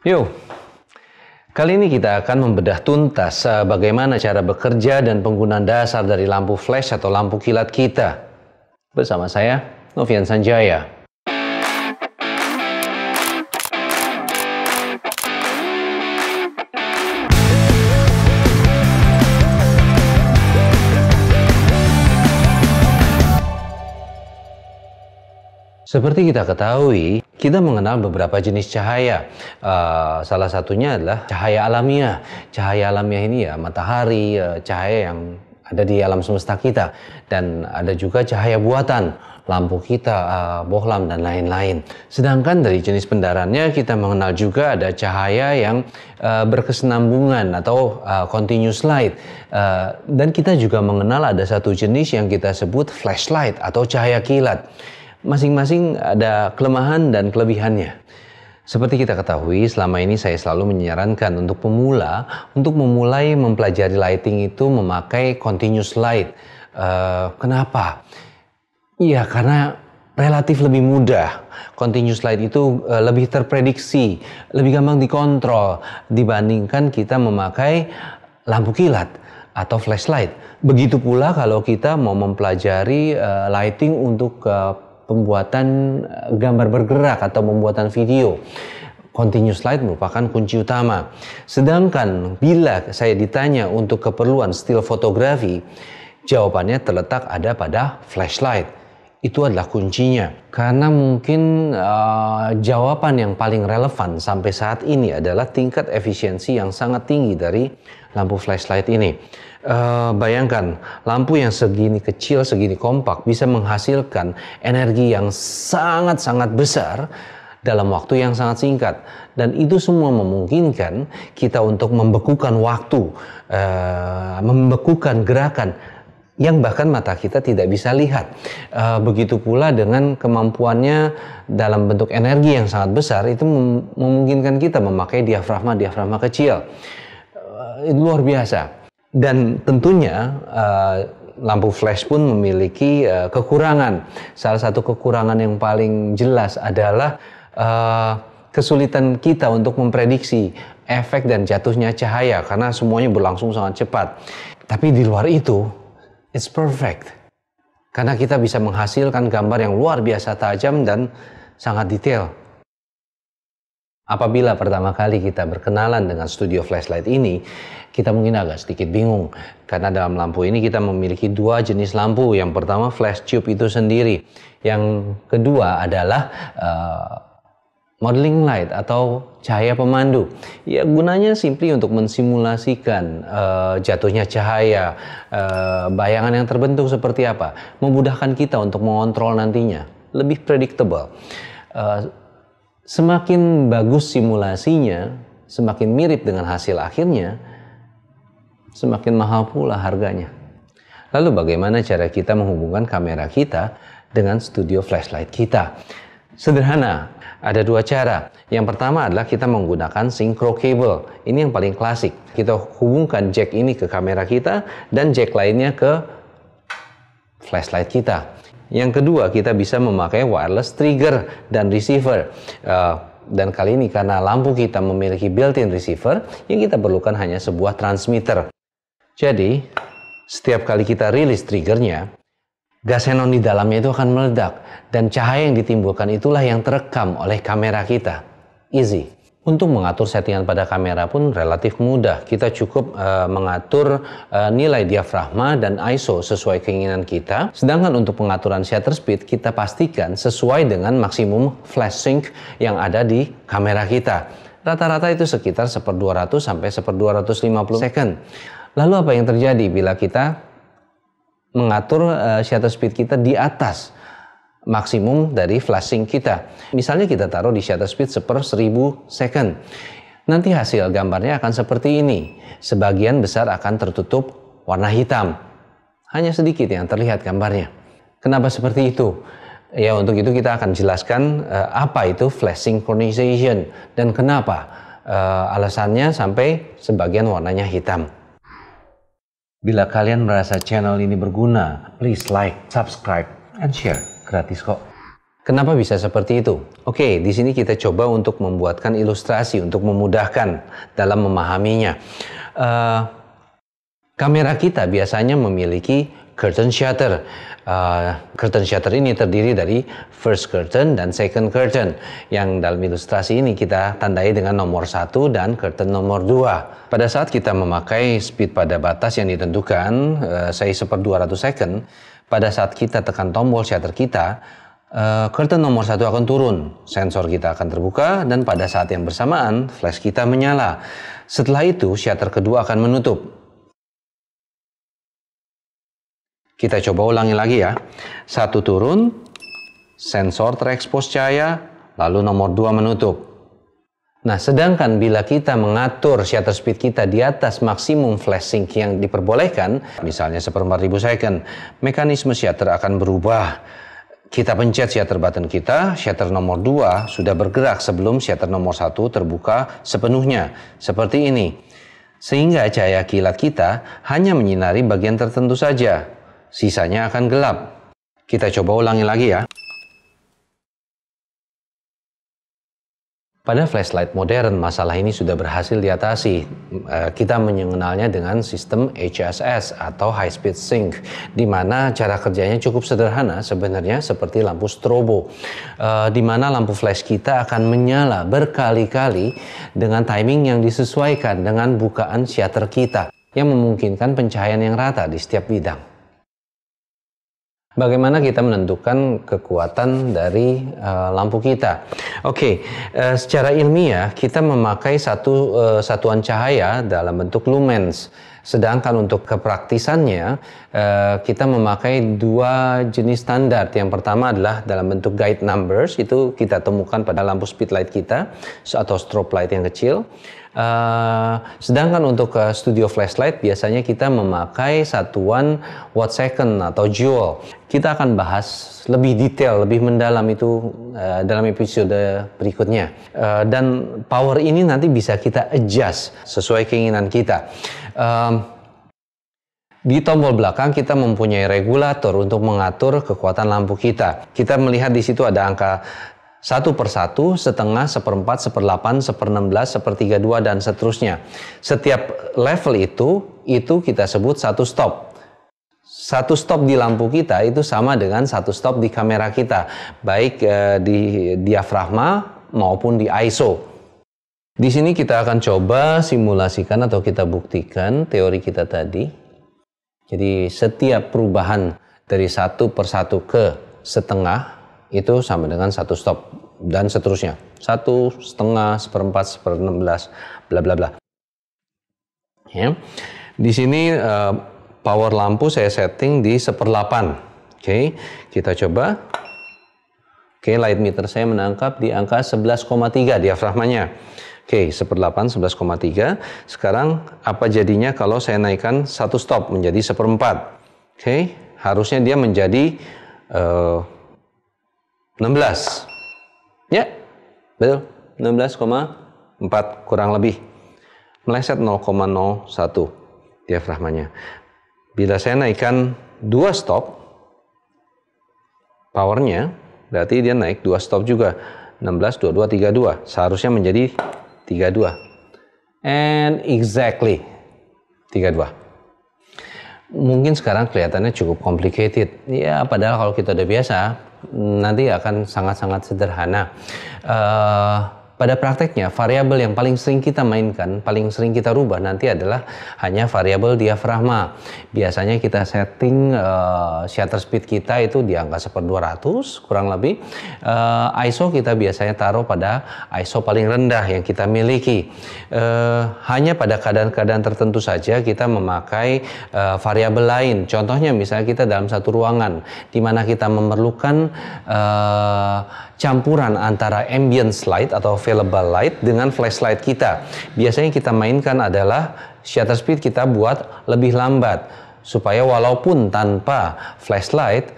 Yo, kali ini kita akan membedah tuntas eh, bagaimana cara bekerja dan penggunaan dasar dari lampu flash atau lampu kilat kita. Bersama saya, Novian Sanjaya. Seperti kita ketahui, kita mengenal beberapa jenis cahaya. Uh, salah satunya adalah cahaya alamiah. Cahaya alamiah ini ya matahari, uh, cahaya yang ada di alam semesta kita. Dan ada juga cahaya buatan, lampu kita, uh, bohlam, dan lain-lain. Sedangkan dari jenis pendarannya kita mengenal juga ada cahaya yang uh, berkesenambungan atau uh, continuous light. Uh, dan kita juga mengenal ada satu jenis yang kita sebut flashlight atau cahaya kilat masing-masing ada kelemahan dan kelebihannya. Seperti kita ketahui, selama ini saya selalu menyarankan untuk pemula untuk memulai mempelajari lighting itu memakai continuous light. Uh, kenapa? Ya, karena relatif lebih mudah. Continuous light itu uh, lebih terprediksi, lebih gampang dikontrol dibandingkan kita memakai lampu kilat atau flashlight. Begitu pula kalau kita mau mempelajari uh, lighting untuk uh, pembuatan eh, gambar bergerak atau pembuatan video. Continuous light merupakan kunci utama. Sedangkan bila saya ditanya untuk keperluan still fotografi, jawabannya terletak ada pada flashlight itu adalah kuncinya karena mungkin uh, jawaban yang paling relevan sampai saat ini adalah tingkat efisiensi yang sangat tinggi dari lampu flashlight ini. Uh, bayangkan lampu yang segini kecil, segini kompak bisa menghasilkan energi yang sangat-sangat besar dalam waktu yang sangat singkat dan itu semua memungkinkan kita untuk membekukan waktu, uh, membekukan gerakan yang bahkan mata kita tidak bisa lihat. Uh, begitu pula dengan kemampuannya dalam bentuk energi yang sangat besar itu memungkinkan kita memakai diafragma diafragma kecil. Itu luar biasa dan tentunya uh, lampu flash pun memiliki uh, kekurangan. Salah satu kekurangan yang paling jelas adalah uh, kesulitan kita untuk memprediksi efek dan jatuhnya cahaya karena semuanya berlangsung sangat cepat. Tapi di luar itu, it's perfect. Karena kita bisa menghasilkan gambar yang luar biasa tajam dan sangat detail. Apabila pertama kali kita berkenalan dengan studio flashlight ini, kita mungkin agak sedikit bingung karena dalam lampu ini kita memiliki dua jenis lampu. Yang pertama flash tube itu sendiri, yang kedua adalah uh, modeling light atau cahaya pemandu. Ya gunanya simply untuk mensimulasikan uh, jatuhnya cahaya, uh, bayangan yang terbentuk seperti apa, memudahkan kita untuk mengontrol nantinya, lebih predictable. Uh, semakin bagus simulasinya, semakin mirip dengan hasil akhirnya, semakin mahal pula harganya. Lalu bagaimana cara kita menghubungkan kamera kita dengan studio flashlight kita? Sederhana, ada dua cara. Yang pertama adalah kita menggunakan synchro cable. Ini yang paling klasik. Kita hubungkan jack ini ke kamera kita dan jack lainnya ke flashlight kita. Yang kedua, kita bisa memakai wireless trigger dan receiver. Uh, dan kali ini karena lampu kita memiliki built-in receiver, yang kita perlukan hanya sebuah transmitter. Jadi, setiap kali kita rilis triggernya, gas xenon di dalamnya itu akan meledak dan cahaya yang ditimbulkan itulah yang terekam oleh kamera kita. Easy. Untuk mengatur settingan pada kamera pun relatif mudah. Kita cukup uh, mengatur uh, nilai diafragma dan ISO sesuai keinginan kita. Sedangkan untuk pengaturan shutter speed kita pastikan sesuai dengan maksimum flash sync yang ada di kamera kita. Rata-rata itu sekitar 1200 sampai 1250 second. Lalu apa yang terjadi bila kita mengatur uh, shutter speed kita di atas maksimum dari flashing kita. Misalnya kita taruh di shutter speed seper 1000 second. Nanti hasil gambarnya akan seperti ini. Sebagian besar akan tertutup warna hitam. Hanya sedikit yang terlihat gambarnya. Kenapa seperti itu? Ya untuk itu kita akan jelaskan uh, apa itu flash synchronization dan kenapa uh, alasannya sampai sebagian warnanya hitam. Bila kalian merasa channel ini berguna, please like, subscribe, and share gratis kok. Kenapa bisa seperti itu? Oke, di sini kita coba untuk membuatkan ilustrasi untuk memudahkan dalam memahaminya. Uh, kamera kita biasanya memiliki curtain shutter. Uh, curtain shutter ini terdiri dari first curtain dan second curtain yang dalam ilustrasi ini kita tandai dengan nomor satu dan curtain nomor dua. Pada saat kita memakai speed pada batas yang ditentukan, uh, eh, saya seper 200 second, pada saat kita tekan tombol shutter kita, uh, curtain nomor satu akan turun, sensor kita akan terbuka, dan pada saat yang bersamaan flash kita menyala. Setelah itu, shutter kedua akan menutup. Kita coba ulangi lagi ya. Satu turun, sensor terekspos cahaya, lalu nomor dua menutup. Nah, sedangkan bila kita mengatur shutter speed kita di atas maksimum flashing yang diperbolehkan, misalnya seperempat ribu second, mekanisme shutter akan berubah. Kita pencet shutter button kita, shutter nomor 2 sudah bergerak sebelum shutter nomor 1 terbuka sepenuhnya, seperti ini. Sehingga cahaya kilat kita hanya menyinari bagian tertentu saja, sisanya akan gelap. Kita coba ulangi lagi ya. Pada flashlight modern, masalah ini sudah berhasil diatasi. Eh, kita mengenalnya dengan sistem HSS atau High Speed Sync, di mana cara kerjanya cukup sederhana sebenarnya seperti lampu strobo, eh, di mana lampu flash kita akan menyala berkali-kali dengan timing yang disesuaikan dengan bukaan shutter kita, yang memungkinkan pencahayaan yang rata di setiap bidang bagaimana kita menentukan kekuatan dari uh, lampu kita. Oke, okay, uh, eh, secara ilmiah kita memakai satu uh, satuan cahaya dalam bentuk lumens. Sedangkan untuk kepraktisannya, kita memakai dua jenis standar. Yang pertama adalah dalam bentuk guide numbers, itu kita temukan pada lampu speedlight kita atau strobe light yang kecil. Eh, sedangkan untuk uh, studio flashlight biasanya kita memakai satuan watt second atau joule. Kita akan bahas lebih detail, lebih mendalam itu uh, dalam episode berikutnya. Uh, dan power ini nanti bisa kita adjust sesuai keinginan kita. Uh, di tombol belakang kita mempunyai regulator untuk mengatur kekuatan lampu kita. Kita melihat di situ ada angka satu persatu, setengah, seperempat, seperdelapan, seperenam belas, sepertiga dua, dan seterusnya. Setiap level itu, itu kita sebut satu stop. Satu stop di lampu kita itu sama dengan satu stop di kamera kita, baik eh, di diafragma maupun di ISO. Di sini kita akan coba simulasikan atau kita buktikan teori kita tadi. Jadi setiap perubahan dari satu persatu ke setengah itu sama dengan satu stop dan seterusnya satu setengah seperempat seperenam belas bla bla bla ya di sini uh, power lampu saya setting di seperdelapan oke okay. kita coba oke okay, light meter saya menangkap di angka 11,3 diafragmanya Oke, okay, seperdelapan 11,3. Sekarang apa jadinya kalau saya naikkan satu stop menjadi seperempat? Oke, okay, harusnya dia menjadi uh, 16. Ya, betul. 16,4 kurang lebih. Meleset 0,01 diafragmanya. Bila saya naikkan 2 stop, powernya berarti dia naik 2 stop juga. 16, 22, 32. Seharusnya menjadi 32. And exactly 32. Mungkin sekarang kelihatannya cukup complicated. Ya, padahal kalau kita udah biasa, nanti akan sangat-sangat sederhana. Uh, pada prakteknya, variabel yang paling sering kita mainkan, paling sering kita rubah nanti adalah hanya variabel diafragma. Biasanya kita setting uh, shutter speed kita itu di angka 200 kurang lebih. Uh, eh, ISO kita biasanya taruh pada ISO paling rendah yang kita miliki. Uh, hanya pada keadaan-keadaan tertentu saja kita memakai uh, variabel lain. Contohnya misalnya kita dalam satu ruangan di mana kita memerlukan uh, campuran antara ambience light atau available light dengan flashlight kita. Biasanya kita mainkan adalah shutter speed kita buat lebih lambat supaya walaupun tanpa flashlight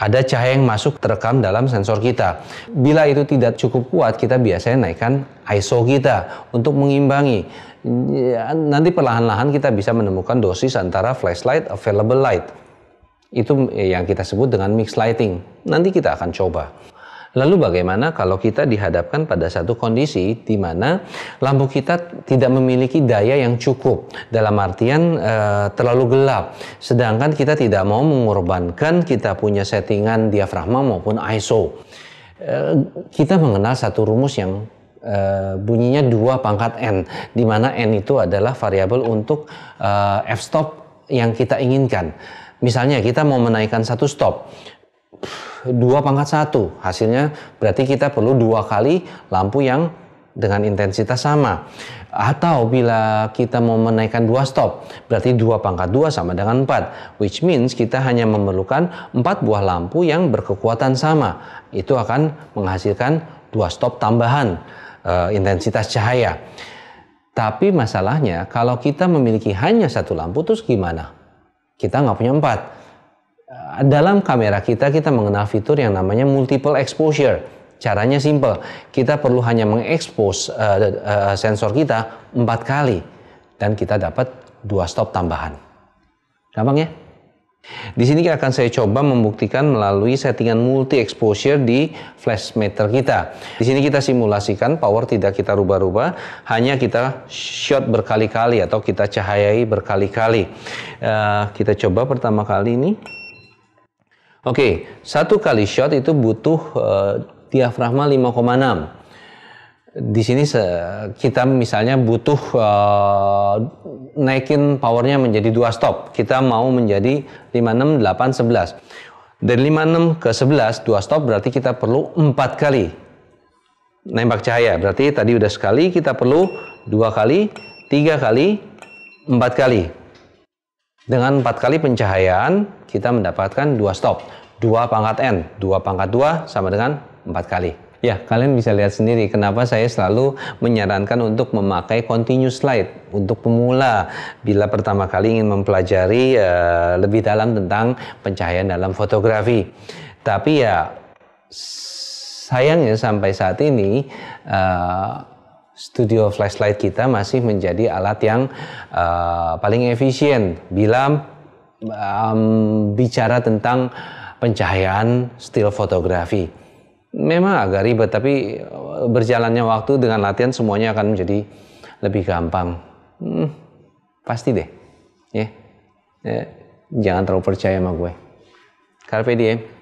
ada cahaya yang masuk terekam dalam sensor kita. Bila itu tidak cukup kuat, kita biasanya naikkan ISO kita untuk mengimbangi. Nanti perlahan-lahan kita bisa menemukan dosis antara flashlight available light. Itu yang kita sebut dengan mixed lighting. Nanti kita akan coba. Lalu bagaimana kalau kita dihadapkan pada satu kondisi di mana lampu kita tidak memiliki daya yang cukup dalam artian e, terlalu gelap. Sedangkan kita tidak mau mengorbankan kita punya settingan diafragma maupun ISO. E, eh, kita mengenal satu rumus yang Uh, bunyinya dua pangkat n di mana n itu adalah variabel untuk uh, f stop yang kita inginkan. Misalnya kita mau menaikkan satu stop. 2 pangkat 1. Hasilnya berarti kita perlu dua kali lampu yang dengan intensitas sama. Atau bila kita mau menaikkan dua stop, berarti dua pangkat dua sama dengan 4. Which means kita hanya memerlukan empat buah lampu yang berkekuatan sama. Itu akan menghasilkan dua stop tambahan e, intensitas cahaya. Tapi masalahnya kalau kita memiliki hanya satu lampu terus gimana? Kita nggak punya empat. Eh, dalam kamera kita kita mengenal fitur yang namanya multiple exposure. Caranya simple, kita perlu hanya mengekspos uh, uh, sensor kita empat kali dan kita dapat dua stop tambahan. Gampang ya? Di sini akan saya coba membuktikan melalui settingan multi exposure di flash meter kita. Di sini kita simulasikan power tidak kita rubah-rubah, hanya kita shot berkali-kali atau kita cahayai berkali-kali. Uh, kita coba pertama kali ini. Oke, okay, satu kali shot itu butuh e, diafragma 5,6. Di sini kita misalnya butuh e, naikin powernya menjadi dua stop. Kita mau menjadi 5, 8, 11. Dari 5,6 ke 11, dua stop berarti kita perlu empat kali nembak cahaya. Berarti tadi udah sekali, kita perlu dua kali, tiga kali, empat kali. Dengan 4 kali pencahayaan, kita mendapatkan 2 stop. 2 pangkat N, 2 pangkat 2 sama dengan 4 kali. Ya, kalian bisa lihat sendiri kenapa saya selalu menyarankan untuk memakai continuous light untuk pemula bila pertama kali ingin mempelajari uh, lebih dalam tentang pencahayaan dalam fotografi. Tapi ya sayangnya sampai saat ini uh, studio flashlight kita masih menjadi alat yang uh, paling efisien bila um, bicara tentang pencahayaan still fotografi. Memang agak ribet, tapi eh, berjalannya waktu dengan latihan semuanya akan menjadi lebih gampang. Hmm, pasti deh. Ya. Yeah. Yeah. Jangan terlalu percaya sama gue. Carpe diem.